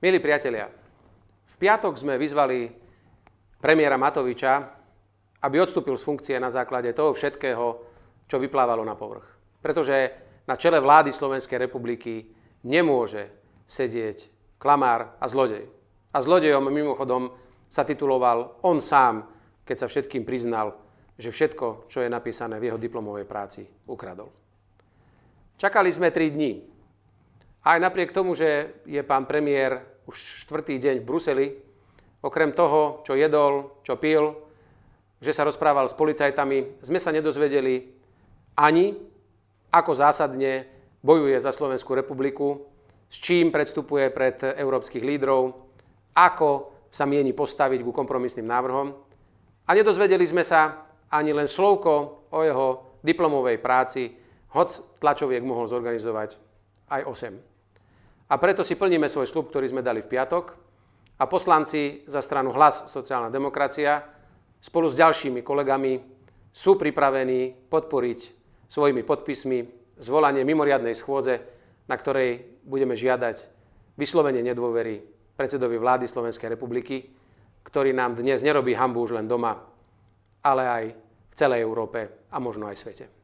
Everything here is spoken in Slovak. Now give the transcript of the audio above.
Milí priatelia, v piatok sme vyzvali premiéra Matoviča, aby odstúpil z funkcie na základe toho všetkého, čo vyplávalo na povrch. Pretože na čele vlády Slovenskej republiky nemôže sedieť klamár a zlodej. A zlodejom mimochodom sa tituloval on sám, keď sa všetkým priznal, že všetko, čo je napísané v jeho diplomovej práci, ukradol. Čakali sme 3 dní, aj napriek tomu, že je pán premiér už štvrtý deň v Bruseli, okrem toho, čo jedol, čo pil, že sa rozprával s policajtami, sme sa nedozvedeli ani, ako zásadne bojuje za Slovenskú republiku, s čím predstupuje pred európskych lídrov, ako sa mieni postaviť ku kompromisným návrhom. A nedozvedeli sme sa ani len slovko o jeho diplomovej práci, hoc tlačoviek mohol zorganizovať aj 8. A preto si plníme svoj slub, ktorý sme dali v piatok a poslanci za stranu Hlas sociálna demokracia spolu s ďalšími kolegami sú pripravení podporiť svojimi podpismi zvolanie mimoriadnej schôdze, na ktorej budeme žiadať vyslovenie nedôvery predsedovi vlády Slovenskej republiky, ktorý nám dnes nerobí hambu už len doma, ale aj v celej Európe a možno aj svete.